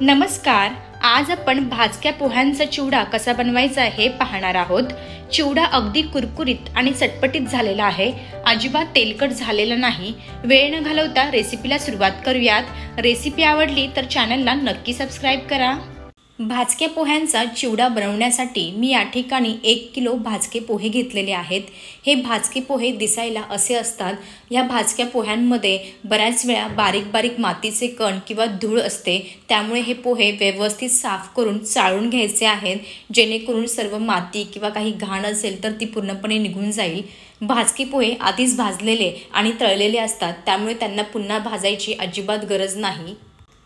नमस्कार आज आपण भाजक्या पोह्यांचा चिवडा कसा बनवायचा हे पाहणार आहोत चिवडा अगदी कुरकुरीत आणि चटपटीत झालेला आहे अजिबात तेलकट झालेला नाही वेळ न घालवता रेसिपीला सुरुवात करूयात रेसिपी आवडली तर चॅनलला नक्की सबस्क्राईब करा भाजके पोह्यांचा चिवडा बनवण्यासाठी मी या ठिकाणी एक किलो भाजके पोहे घेतलेले आहेत हे भाजके पोहे दिसायला असे असतात या भाजक्या पोह्यांमध्ये बऱ्याच वेळा बारीक बारीक मातीचे कण किंवा धूळ असते त्यामुळे हे पोहे व्यवस्थित साफ करून चाळून घ्यायचे आहेत जेणेकरून सर्व माती किंवा काही घाण असेल तर ती पूर्णपणे निघून जाईल भाजके पोहे आधीच भाजलेले आणि तळलेले असतात त्यामुळे त्यांना पुन्हा भाजायची अजिबात गरज नाही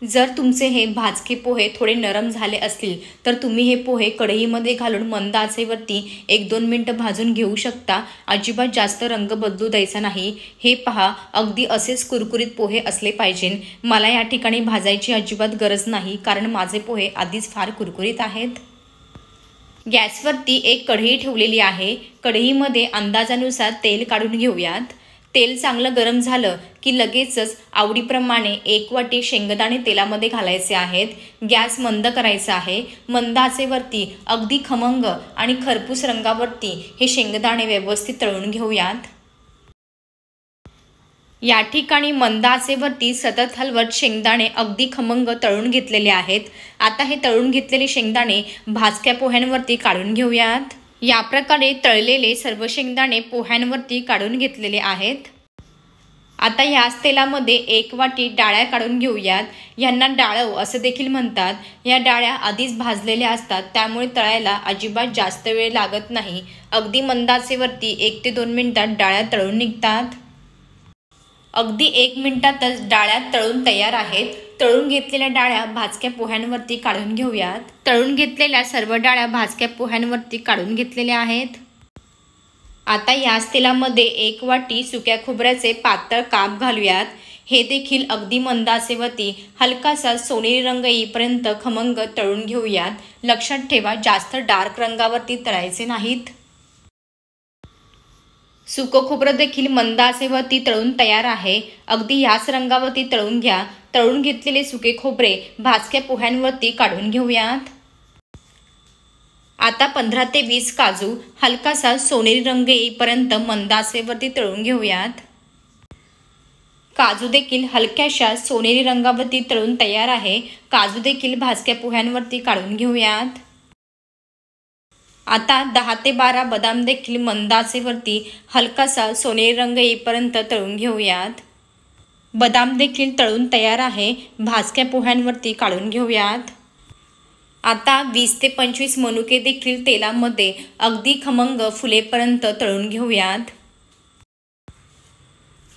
जर तुमचे हे भाजके पोहे थोडे नरम झाले असतील तर तुम्ही हे पोहे कढईमध्ये घालून मंद आचेवरती एक दोन मिनटं भाजून घेऊ शकता अजिबात जास्त रंग बदलू द्यायचा नाही हे पहा अगदी असेच कुरकुरीत पोहे असले पाहिजे मला या ठिकाणी भाजायची अजिबात गरज नाही कारण माझे पोहे आधीच फार कुरकुरीत आहेत गॅसवरती एक कढई ठेवलेली आहे कढईमध्ये अंदाजानुसार तेल काढून घेऊयात तेल चांगलं गरम झालं की लगेचच आवडीप्रमाणे एक वाटी शेंगदाणे तेलामध्ये घालायचे आहेत गॅस मंद करायचा आहे मंदाचेवरती अगदी खमंग आणि खरपूस रंगावरती हे शेंगदाणे व्यवस्थित तळून घेऊयात या ठिकाणी मंदाचेवरती सतत हलवत शेंगदाणे अगदी खमंग तळून घेतलेले आहेत आता हे तळून घेतलेले शेंगदाणे भाजक्या पोह्यांवरती काढून घेऊयात या प्रकारे तळलेले सर्व शेंगदाणे पोह्यांवरती काढून घेतलेले आहेत आता ह्याच तेलामध्ये एक वाटी डाळ्या काढून घेऊयात यांना डाळव असं देखील म्हणतात या डाळ्या आधीच भाजलेल्या असतात त्यामुळे तळायला अजिबात जास्त वेळ लागत नाही अगदी मंदाचेवरती एक ते दोन मिनिटात डाळ्या तळून निघतात अगदी एक मिनिटातच डाळ्या तळून तयार आहेत तळून घेतलेल्या डाळ्या भाजक्या पोह्यांवरती काढून घेऊयात तळून घेतलेल्या सर्व डाळ्या भाजक्या पोह्यांवरती काढून घेतलेल्या आहेत आता याच तेलामध्ये एक वाटी सुक्या खोबऱ्याचे पातळ काप घालूयात हे देखील अगदी मंदासेवती हलकासा सोनेरी रंग येईपर्यंत खमंग तळून घेऊयात लक्षात ठेवा जास्त डार्क रंगावरती तळायचे नाहीत सुकं खोबरं देखील मंदासेवरती तळून तयार आहे अगदी याच रंगावरती तळून घ्या तळून घेतलेले सुके खोबरे भाजक्या पोह्यांवरती काढून घेऊयात आता पंधरा ते वीस काजू हलकासा सोनेरी रंग येईपर्यंत मंदासेवरती तळून घेऊयात काजू देखील हलक्याशा सोनेरी रंगावरती तळून तयार आहे काजू देखील भाजक्या पोह्यांवरती काढून घेऊयात आता दहा ते बारा बदाम देखील मंदासेवरती हलकासा सोनेरी रंग येईपर्यंत तळून घेऊयात बदाम देखील तळून तयार आहे भाजक्या पोह्यांवरती काढून घेऊयात आता वीस ते पंचवीस मनुके देखील तेलामध्ये अगदी खमंग फुलेपर्यंत तळून घेऊयात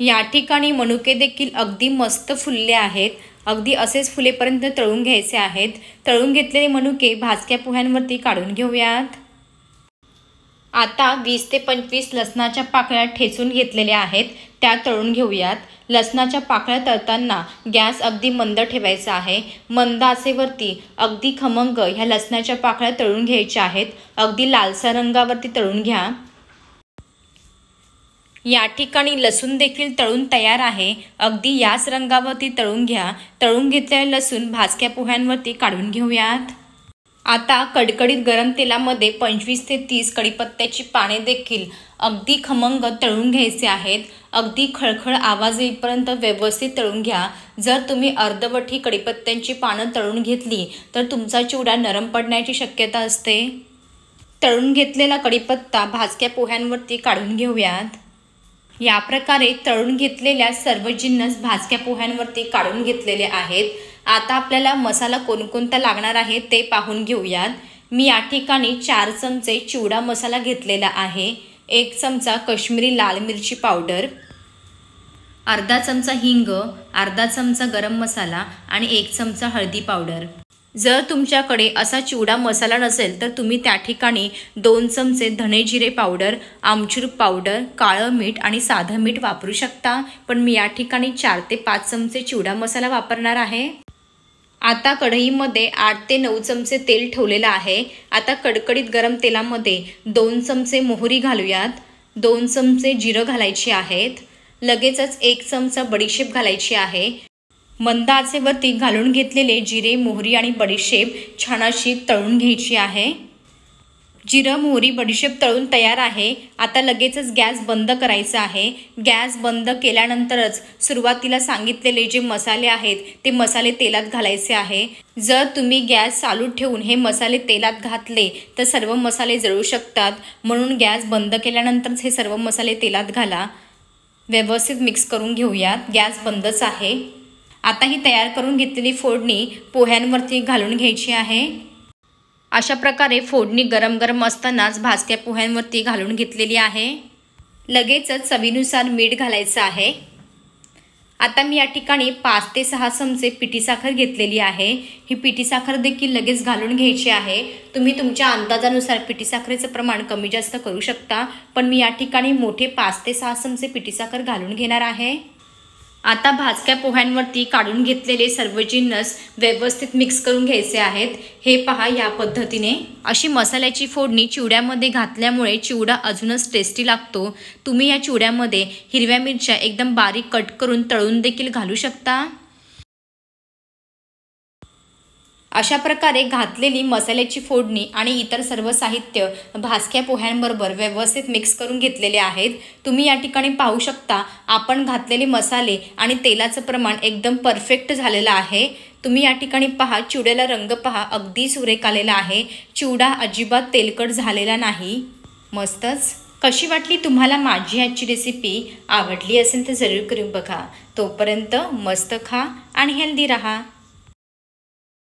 या ठिकाणी मनुके देखील अगदी मस्त फुलले आहेत अगदी असेच फुलेपर्यंत तळून घ्यायचे आहेत तळून घेतलेले मनुके भाजक्या पोह्यांवरती काढून घेऊयात आता वीस ते पंचवीस लसणाच्या पाकळ्या ठेचून घेतलेल्या आहेत त्या तळून घेऊयात लसणाच्या पाकळ्या तळताना गॅस अगदी मंद ठेवायचा आहे मंद आसेवरती अगदी खमंग ह्या लसणाच्या पाकळ्या तळून घ्यायच्या आहेत अगदी लालसा रंगावरती तळून घ्या या ठिकाणी लसूण देखील तळून तयार आहे अगदी याच रंगावरती तळून घ्या तळून घेतलेल्या लसूण भाजक्या पोह्यांवरती काढून घेऊयात आता कडकडीत गरम तेलामध्ये पंचवीस ते तीस कडीपत्त्याची पाने देखील अगदी खमंग तळून घ्यायचे आहेत अगदी खळखळ आवाज येईपर्यंत व्यवस्थित तळून घ्या जर तुम्ही अर्धवटी कडीपत्त्यांची पानं तळून घेतली तर तुमचा चिवडा नरम पडण्याची शक्यता असते तळून घेतलेला कडीपत्ता भाजक्या पोह्यांवरती काढून घेऊयात या प्रकारे तळून घेतलेल्या सर्व जिन्नस भाजक्या पोह्यांवरती काढून घेतलेले आहेत आता आपल्याला मसाला कोणकोणता लागणार आहे ते पाहून घेऊयात मी या ठिकाणी चार चमचे चिवडा मसाला घेतलेला आहे एक चमचा कश्मीरी लाल मिरची पावडर अर्धा चमचा हिंग अर्धा चमचा गरम मसाला आणि एक चमचा हळदी पावडर जर तुमच्याकडे असा चिवडा मसाला नसेल तर तुम्ही त्या ठिकाणी दोन चमचे धने जिरे पावडर आमचूर पावडर काळं मीठ आणि साधं मीठ वापरू शकता पण मी या ठिकाणी चार ते पाच चमचे चिवडा मसाला वापरणार आहे आता कढईमध्ये आठ ते नऊ चमचे तेल ठेवलेलं आहे आता कडकडीत गरम तेलामध्ये दोन चमचे मोहरी घालूयात दोन चमचे जिरं घालायचे आहेत लगेचच एक चमचा बडीशेप घालायची आहे मंद आचेवरती घालून घेतलेले जिरे मोहरी आणि बडीशेप छान अशी तळून घ्यायची आहे जिरं मोहरी बडीशेप तळून तयार आहे आता लगेचच गॅस बंद करायचा आहे गॅस बंद केल्यानंतरच सुरुवातीला सांगितलेले जे मसाले आहेत ते मसाले तेलात घालायचे आहे जर तुम्ही गॅस चालू ठेवून हे मसाले तेलात घातले तर सर्व मसाले जळू शकतात म्हणून गॅस बंद केल्यानंतरच हे सर्व मसाले तेलात घाला व्यवस्थित मिक्स करून घेऊयात गॅस बंदच आहे आता ही तयार करून घेतलेली फोडणी पोह्यांवरती घालून घ्यायची आहे अशा प्रकारे फोडणी गरम गरम असतानाच भाजक्या पोह्यांवरती घालून घेतलेली आहे लगेचच चवीनुसार मीठ घालायचं आहे आता मी या ठिकाणी पाच ते सहा चमचे पिठी साखर घेतलेली आहे ही पिठी साखर देखील लगेच घालून घ्यायची आहे तुम्ही तुमच्या अंदाजानुसार पिठी साखरेचं प्रमाण कमी जास्त करू शकता पण मी या ठिकाणी मोठे पाच ते सहा चमचे पिठी साखर घालून घेणार आहे आता भाजक्या पोह्यांवरती काढून घेतलेले सर्व जिन्नस व्यवस्थित मिक्स करून घ्यायचे आहेत हे पहा या पद्धतीने अशी मसाल्याची फोडणी चिवड्यामध्ये घातल्यामुळे चिवडा अजूनच टेस्टी लागतो तुम्ही या चिवड्यामध्ये हिरव्या मिरच्या एकदम बारीक कट करून तळून देखील घालू शकता अशा प्रकारे घातलेली मसाल्याची फोडणी आणि इतर सर्व साहित्य भासक्या पोह्यांबरोबर व्यवस्थित मिक्स करून घेतलेले आहेत तुम्ही या ठिकाणी पाहू शकता आपण घातलेले मसाले आणि तेलाचं प्रमाण एकदम परफेक्ट झालेलं आहे तुम्ही या ठिकाणी पहा चिवड्याला रंग पहा अगदी सुरेख आलेला आहे चिवडा अजिबात तेलकट झालेला नाही मस्तच कशी वाटली तुम्हाला माझी आजची रेसिपी आवडली असेल तर जरूर करून बघा तोपर्यंत मस्त खा आणि हेल्दी राहा